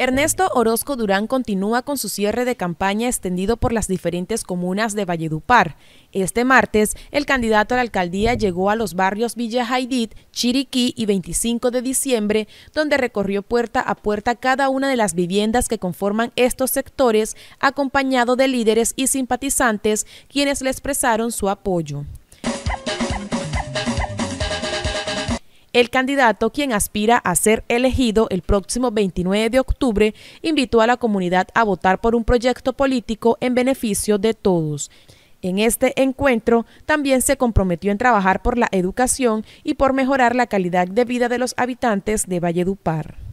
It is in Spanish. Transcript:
Ernesto Orozco Durán continúa con su cierre de campaña extendido por las diferentes comunas de Valledupar. Este martes, el candidato a la alcaldía llegó a los barrios Villa Jaidit, Chiriquí y 25 de diciembre, donde recorrió puerta a puerta cada una de las viviendas que conforman estos sectores, acompañado de líderes y simpatizantes, quienes le expresaron su apoyo. El candidato, quien aspira a ser elegido el próximo 29 de octubre, invitó a la comunidad a votar por un proyecto político en beneficio de todos. En este encuentro también se comprometió en trabajar por la educación y por mejorar la calidad de vida de los habitantes de Valledupar.